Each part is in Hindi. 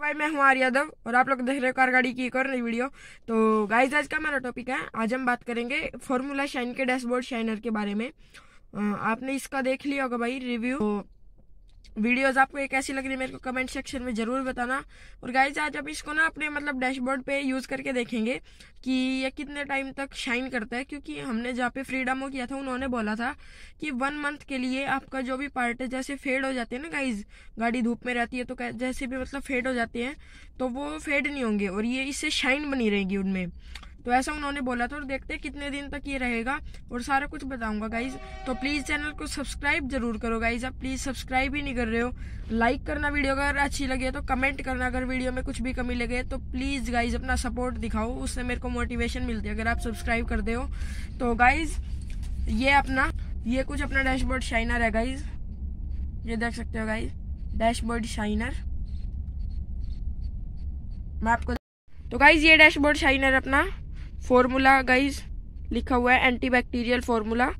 भाई मैं हूँ आर्य यादव और आप लोग देख रहे हो कार गाड़ी की एक और नई वीडियो तो गाइस आज का हमारा टॉपिक है आज हम बात करेंगे फार्मूला शाइन के डैशबोर्ड शाइनर के बारे में आपने इसका देख लिया होगा भाई रिव्यू तो वीडियोस आपको एक ऐसी लग रही है मेरे को कमेंट सेक्शन में जरूर बताना और गाइज आज आप इसको ना अपने मतलब डैशबोर्ड पे यूज करके देखेंगे कि ये कितने टाइम तक शाइन करता है क्योंकि हमने जहाँ पे फ्रीडम हो किया था उन्होंने बोला था कि वन मंथ के लिए आपका जो भी पार्ट है जैसे फेड हो जाते हैं ना गाइज गाड़ी धूप में रहती है तो जैसे भी मतलब फेड हो जाते हैं तो वो फेड नहीं होंगे और ये इससे शाइन बनी रहेगी उनमें तो ऐसा उन्होंने बोला था और देखते हैं कितने दिन तक ये रहेगा और सारा कुछ बताऊंगा गाइज तो प्लीज़ चैनल को सब्सक्राइब जरूर करो गाइज आप प्लीज़ सब्सक्राइब ही नहीं कर रहे हो लाइक करना वीडियो अगर अच्छी लगे तो कमेंट करना अगर वीडियो में कुछ भी कमी लगे तो प्लीज़ गाइज अपना सपोर्ट दिखाओ उससे मेरे को मोटिवेशन मिलती है अगर आप सब्सक्राइब कर दे तो गाइज ये अपना ये कुछ अपना डैशबोर्ड शाइनर है गाइज ये देख सकते हो गाइज डैशबोर्ड शाइनर मैं आपको तो गाइज ये डैशबोर्ड शाइनर अपना फॉर्मूला गाइज लिखा हुआ है antibacterial formula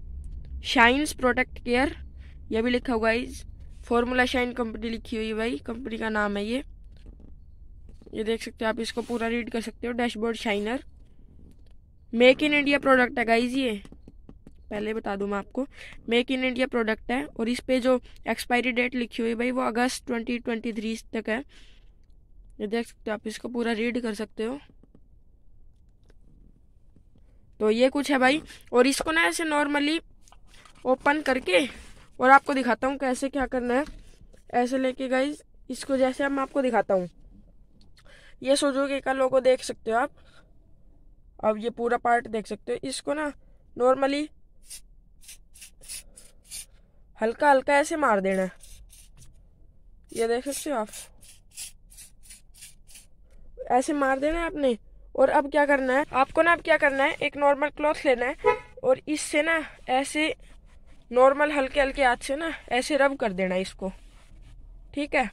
shines protect care यह भी लिखा हुआ गाइज़ फार्मूला शाइन कंपनी लिखी हुई है भाई कंपनी का नाम है ये ये देख सकते हो आप इसको पूरा रीड कर सकते हो dashboard shiner make in India product है गाइज ये पहले बता दूँ मैं आपको मेक इन इंडिया प्रोडक्ट है और इस पे जो एक्सपायरी डेट लिखी हुई भाई वो अगस्त 2023 तक है ये देख सकते हो आप इसको पूरा रीड कर सकते हो तो ये कुछ है भाई और इसको ना ऐसे नॉर्मली ओपन करके और आपको दिखाता हूँ कैसे क्या करना है ऐसे लेके गई इसको जैसे मैं आपको दिखाता हूँ ये सोजोगे का लोगो देख सकते हो आप अब ये पूरा पार्ट देख सकते हो इसको ना नॉर्मली हल्का हल्का ऐसे मार देना है ये देख सकते हो आप ऐसे मार देना है आपने और अब क्या करना है आपको ना अब क्या करना है एक नॉर्मल क्लॉथ लेना है और इससे ना ऐसे नॉर्मल हल्के हल्के हाथ से ना ऐसे रब कर देना इसको ठीक है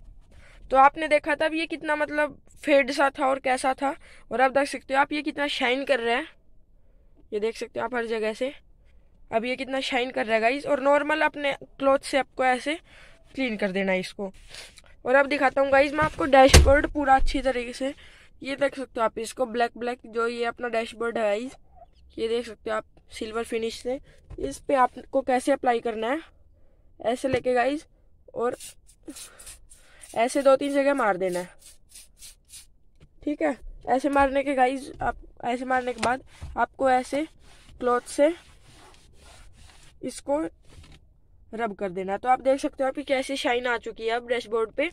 तो आपने देखा था अब ये कितना मतलब फेड सा था और कैसा था और अब देख सकते हो आप ये कितना शाइन कर रहा है ये देख सकते हो आप हर जगह से अब ये कितना शाइन कर रहा है गाइस और नॉर्मल अपने क्लॉथ से आपको ऐसे क्लीन कर देना है इसको और अब दिखाता हूँ गाइज मैं आपको डैशबोर्ड पूरा अच्छी तरीके से ये देख सकते हो आप इसको ब्लैक ब्लैक जो ये अपना डैशबोर्ड है ये देख सकते हो आप सिल्वर फिनिश से इस पे आपको कैसे अप्लाई करना है ऐसे लेके गाइज और ऐसे दो तीन जगह मार देना है ठीक है ऐसे मारने के गाइज आप ऐसे मारने के बाद आपको ऐसे क्लॉथ से इसको रब कर देना तो आप देख सकते हो आपकी कैसे शाइन आ चुकी है अब डैशबोर्ड पे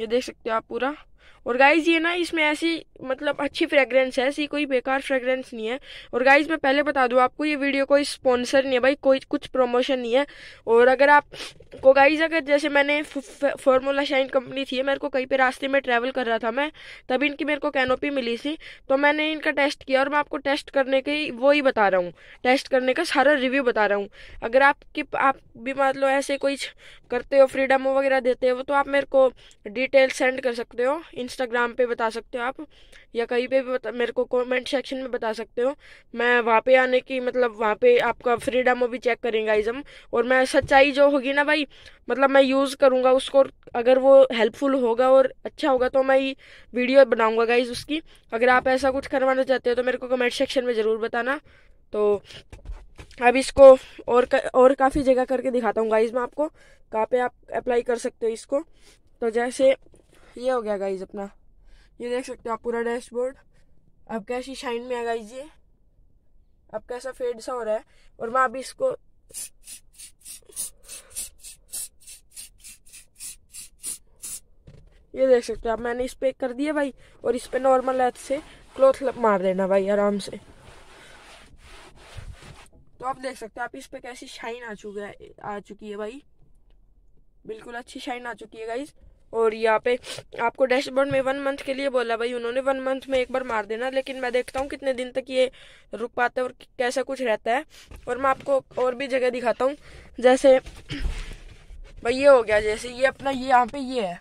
ये देख सकते हो आप पूरा और गाइज ये ना इसमें ऐसी मतलब अच्छी फ्रेगरेंस है ऐसी कोई बेकार फ्रेगरेंस नहीं है और गाइज मैं पहले बता दूँ आपको ये वीडियो कोई स्पॉन्सर नहीं है भाई कोई कुछ प्रमोशन नहीं है और अगर आप को गाइज अगर जैसे मैंने फॉर्मूला शाइन कंपनी थी मेरे को कहीं पे रास्ते में ट्रैवल कर रहा था मैं तभी इनकी मेरे को कैनोपी मिली थी तो मैंने इनका टेस्ट किया और मैं आपको टेस्ट करने के वो ही बता रहा हूँ टेस्ट करने का सारा रिव्यू बता रहा हूँ अगर आपकी आप भी मतलब ऐसे कोई करते हो फ्रीडम वगैरह देते हो तो आप मेरे को डिटेल सेंड कर सकते हो इंस्टाग्राम पे बता सकते हो आप या कहीं पे भी बता, मेरे को कमेंट सेक्शन में बता सकते हो मैं वहाँ पे आने की मतलब वहाँ पे आपका फ्रीडम भी चेक करेंगे आइजम और मैं सच्चाई जो होगी ना भाई मतलब मैं यूज़ करूँगा उसको अगर वो हेल्पफुल होगा और अच्छा होगा तो मैं ये वीडियो बनाऊँगा गाइज उसकी अगर आप ऐसा कुछ करवाना चाहते हो तो मेरे को कमेंट सेक्शन में ज़रूर बताना तो अब इसको और का, और काफ़ी जगह करके दिखाता हूँ गाइज मैं आपको कहाँ पे आप अप्लाई कर सकते हो इसको तो जैसे ये हो गया गाइज अपना ये देख सकते हो आप पूरा डैशबोर्ड अब कैसी शाइन में आ गई ये अब कैसा फेड सा हो रहा है और मैं अभी इसको ये देख सकते हो आप मैंने इस पे कर दिया भाई और इस पे नॉर्मल हाथ से क्लोथ मार देना भाई आराम से तो आप देख सकते हो आप इस पे कैसी शाइन आ चुका है आ चुकी है भाई बिल्कुल अच्छी शाइन आ चुकी है गाइज और यहाँ पे आपको डैशबोर्ड में वन मंथ के लिए बोला भाई उन्होंने वन मंथ में एक बार मार देना लेकिन मैं देखता हूँ कितने दिन तक ये रुक पाता है और कैसा कुछ रहता है और मैं आपको और भी जगह दिखाता हूँ जैसे भाई ये हो गया जैसे ये अपना ये यहाँ पे ये है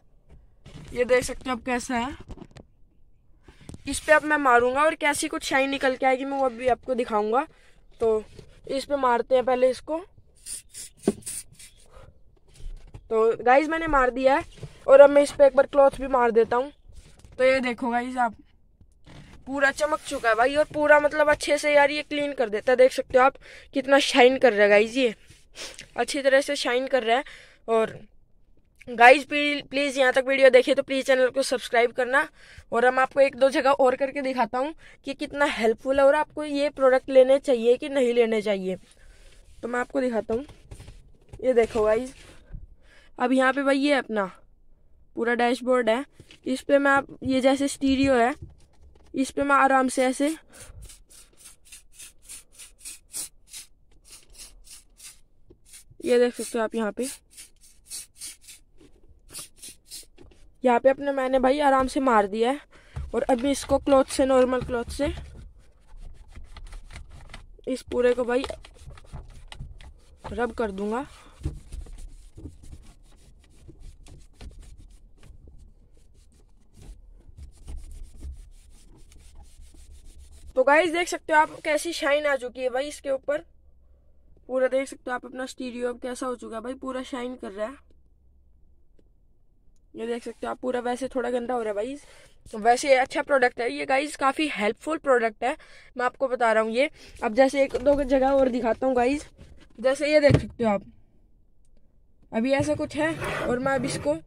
ये देख सकते हो आप कैसा है इस पर अब मैं मारूंगा और कैसी कुछ शाइन निकल के आएगी मैं वो अभी आपको दिखाऊंगा तो इस पे मारते हैं पहले इसको तो गाइज मैंने मार दिया है और अब मैं इस पर एक बार क्लॉथ भी मार देता हूँ तो ये देखो भाई आप पूरा चमक चुका है भाई और पूरा मतलब अच्छे से यार ये क्लीन कर देता है देख सकते हो आप कितना शाइन कर रहा है गाइज ये अच्छी तरह से शाइन कर रहा है और गाइज प्लीज़ यहाँ तक वीडियो देखिए तो प्लीज़ चैनल को सब्सक्राइब करना और हम आपको एक दो जगह और करके दिखाता हूँ कि कितना हेल्पफुल है और आपको ये प्रोडक्ट लेने चाहिए कि नहीं लेने चाहिए तो मैं आपको दिखाता हूँ ये देखो गाइज अब यहाँ पे भाई ये अपना पूरा डैशबोर्ड है इस पर मैं आप ये जैसे स्टीरियो है इस पर मैं आराम से ऐसे ये देख सकते हो आप यहाँ पे यहाँ पे अपने मैंने भाई आराम से मार दिया है और अभी इसको क्लॉथ से नॉर्मल क्लॉथ से इस पूरे को भाई रब कर दूंगा गाइस देख सकते हो आप कैसी शाइन आ चुकी है भाई इसके ऊपर पूरा देख सकते हो आप अपना स्टीरियो कैसा हो चुका है भाई पूरा शाइन कर रहा है ये देख सकते हो आप पूरा वैसे थोड़ा गंदा हो रहा है भाई तो वैसे अच्छा प्रोडक्ट है ये गाइस काफ़ी हेल्पफुल प्रोडक्ट है मैं आपको बता रहा हूँ ये अब जैसे एक दो जगह और दिखाता हूँ गाइस जैसे ये देख सकते हो आप अभी ऐसा कुछ है और मैं अब इसको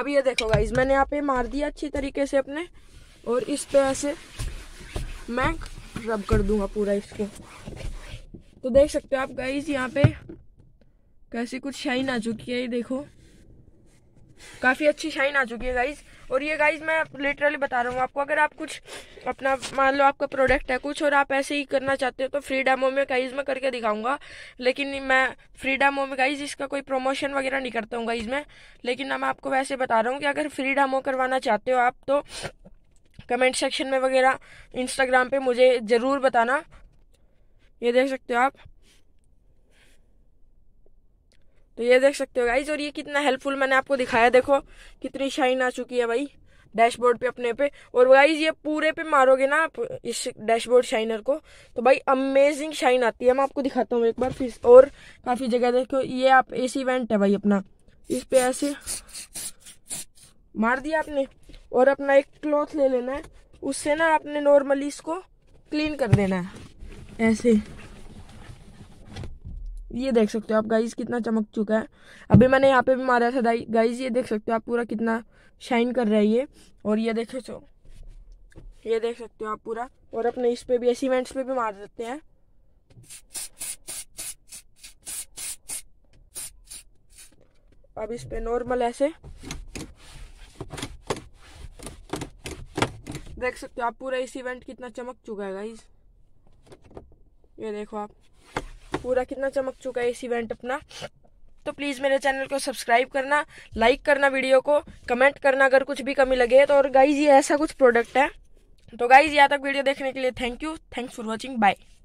अब ये देखो गाइज मैंने यहाँ पे मार दिया अच्छी तरीके से अपने और इस पे ऐसे मैं रब कर दूंगा पूरा इसको तो देख सकते हो आप गाइज यहाँ पे कैसी कुछ शाइन आ चुकी है ये देखो काफ़ी अच्छी शाइन आ चुकी है गाइज और ये गाइज मैं लिटरली बता रहा हूँ आपको अगर आप कुछ अपना मान लो आपका प्रोडक्ट है कुछ और आप ऐसे ही करना चाहते हो तो फ्री डेमो में गाइज मैं करके दिखाऊंगा लेकिन मैं फ्री डेमो में गाइज इसका कोई प्रमोशन वगैरह नहीं करता हूँ गाइज में लेकिन मैं आपको वैसे बता रहा हूँ कि अगर फ्री डेमो करवाना चाहते हो आप तो कमेंट सेक्शन में वगैरह इंस्टाग्राम पे मुझे ज़रूर बताना ये देख सकते हो आप तो ये देख सकते हो गाइज और ये कितना हेल्पफुल मैंने आपको दिखाया देखो कितनी शाइन आ चुकी है भाई डैशबोर्ड पे अपने पे और गाइज ये पूरे पे मारोगे ना आप इस डैशबोर्ड शाइनर को तो भाई अमेजिंग शाइन आती है मैं आपको दिखाता हूँ एक बार फिर और काफ़ी जगह देखो ये आप एसी वेंट है भाई अपना इस पे ऐसे मार दिया आपने और अपना एक क्लॉथ ले लेना है उससे ना आपने नॉर्मली इसको क्लीन कर देना है ऐसे ये देख सकते हो आप गाइज कितना चमक चुका है अभी मैंने यहाँ पे भी मारा था गाइज ये देख सकते हो आप पूरा कितना शाइन कर रहा है ये और ये देखे सो ये देख सकते हो आप पूरा और अपने इस पे भी ऐसे इवेंट्स पे भी मार देते हैं अब इस पे नॉर्मल ऐसे देख सकते हो आप पूरा इस इवेंट कितना चमक चुका है गाइज ये देखो आप पूरा कितना चमक चुका है इस इवेंट अपना तो प्लीज़ मेरे चैनल को सब्सक्राइब करना लाइक करना वीडियो को कमेंट करना अगर कुछ भी कमी लगे तो और गाइज ये ऐसा कुछ प्रोडक्ट है तो गाइज यहाँ तक वीडियो देखने के लिए thank you thanks for watching bye